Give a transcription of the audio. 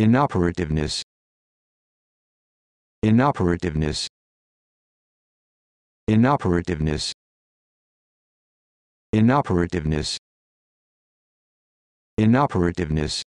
Inoperativeness. Inoperativeness. Inoperativeness. Inoperativeness. Inoperativeness.